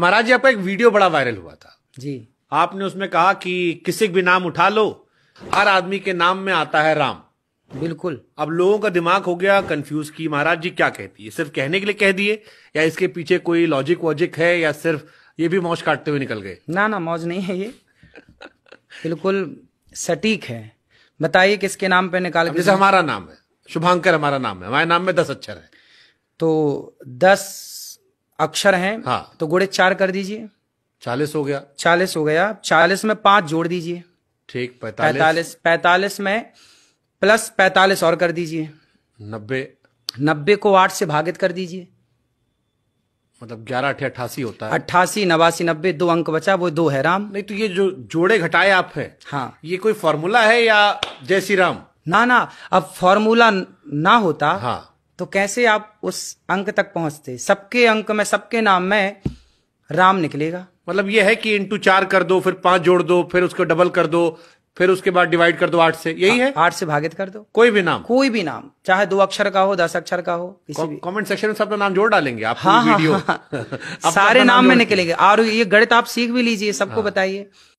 महाराज जी आपका एक वीडियो बड़ा वायरल हुआ था जी आपने उसमें कहा कि किसी भी नाम उठा लो हर आदमी के नाम में आता है राम बिल्कुल अब लोगों का दिमाग हो गया कंफ्यूज की महाराज जी क्या कहती है सिर्फ कहने के लिए कह दिए या इसके पीछे कोई लॉजिक वॉजिक है या सिर्फ ये भी मौज काटते हुए निकल गए ना ना मौज नहीं है ये बिल्कुल सटीक है बताइए किसके नाम पे निकाल जैसे हमारा नाम है शुभांकर हमारा नाम है हमारे नाम में दस अक्षर है तो दस अक्षर हैं हाँ तो गुड़े चार कर दीजिए चालीस हो गया चालीस हो गया चालीस में पांच जोड़ दीजिए ठीक पैतालीस पैतालीस में प्लस पैतालीस और कर दीजिए नब्बे नब्बे को आठ से भागित कर दीजिए मतलब ग्यारह अठे अट्ठासी होता है अट्ठासी नवासी नब्बे दो अंक बचा वो दो है राम नहीं तो ये जो जोड़े घटाए आप है हाँ ये कोई फॉर्मूला है या जय श्री राम ना ना अब फॉर्मूला ना होता हाँ तो कैसे आप उस अंक तक पहुंचते सबके अंक में सबके नाम में राम निकलेगा मतलब यह है कि इंटू चार कर दो फिर पांच जोड़ दो फिर उसको डबल कर दो फिर उसके बाद डिवाइड कर दो आठ से यही है आठ से भागित कर दो कोई भी नाम कोई भी नाम चाहे दो अक्षर का हो दस अक्षर का हो कमेंट सेक्शन में सबका नाम जोड़ डालेंगे आप हाँ, वीडियो हाँ, हाँ, हाँ, हाँ। सारे नाम, नाम में निकलेंगे और ये गणित आप सीख भी लीजिए सबको हाँ। बताइए